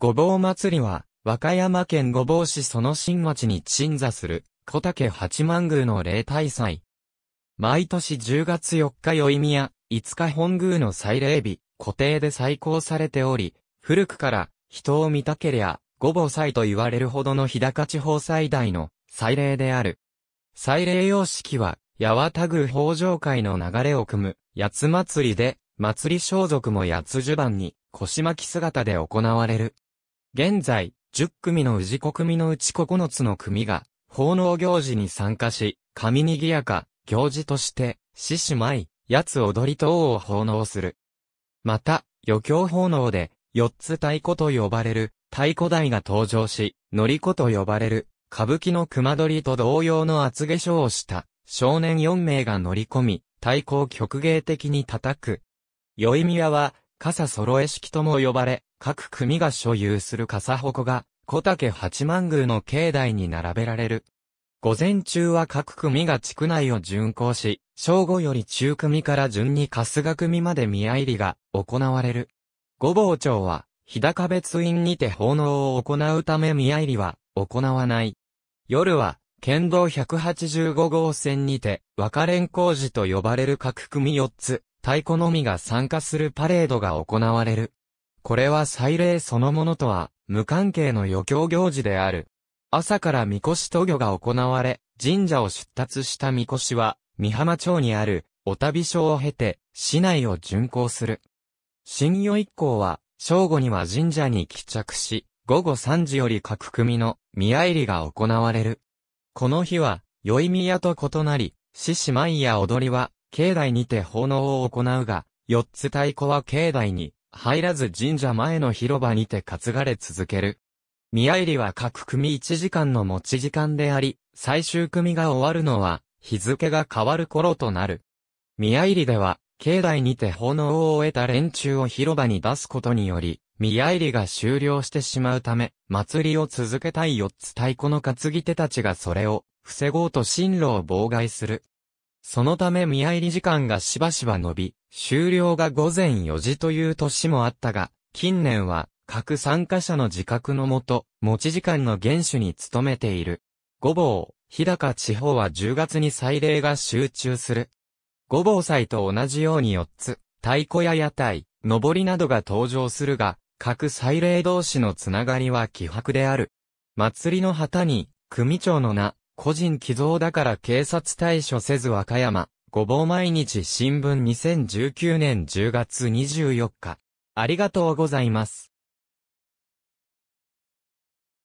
ごぼう祭りは、和歌山県ごぼう市その新町に鎮座する、小竹八幡宮の例大祭。毎年10月4日宵宮、5日本宮の祭礼日、固定で再興されており、古くから、人を見たけりゃ、ごぼう祭と言われるほどの日高地方最大の祭礼である。祭礼様式は、八幡宮法上会の流れを組む、八つ祭りで、祭り装束も八つ襦袢に、腰巻き姿で行われる。現在、10組の氏子組のうち9つの組が、奉納行事に参加し、神にぎやか、行事として、獅子舞、八つ踊り等を奉納する。また、余興奉納で、四つ太鼓と呼ばれる、太鼓台が登場し、乗り子と呼ばれる、歌舞伎の熊取と同様の厚化粧をした、少年四名が乗り込み、太鼓を曲芸的に叩く。宵宮は、傘揃え式とも呼ばれ、各組が所有する笠鉾が、小竹八幡宮の境内に並べられる。午前中は各組が地区内を巡行し、正午より中組から順に春日組まで宮入りが行われる。御坊町は、日高別院にて奉納を行うため宮入りは行わない。夜は、県道185号線にて、若連工事と呼ばれる各組4つ、太鼓のみが参加するパレードが行われる。これは祭礼そのものとは、無関係の余興行事である。朝から神輿渡御が行われ、神社を出立した神輿は、三浜町にある、お旅所を経て、市内を巡行する。新与一行は、正午には神社に帰着し、午後3時より各組の宮入りが行われる。この日は、宵宮と異なり、獅子舞や踊りは、境内にて奉納を行うが、四つ太鼓は境内に入らず神社前の広場にて担がれ続ける。宮入りは各組1時間の持ち時間であり、最終組が終わるのは、日付が変わる頃となる。宮入りでは、境内にて炎を終えた連中を広場に出すことにより、宮入りが終了してしまうため、祭りを続けたい4つ太鼓の担ぎ手たちがそれを、防ごうと進路を妨害する。そのため見入り時間がしばしば伸び、終了が午前4時という年もあったが、近年は各参加者の自覚のもと、持ち時間の厳守に努めている。ぼ坊、日高地方は10月に祭礼が集中する。ぼ坊祭と同じように4つ、太鼓や屋台、上りなどが登場するが、各祭礼同士のつながりは希薄である。祭りの旗に、組長の名、個人寄贈だから警察対処せず和歌山、ごぼう毎日新聞2019年10月24日。ありがとうございます。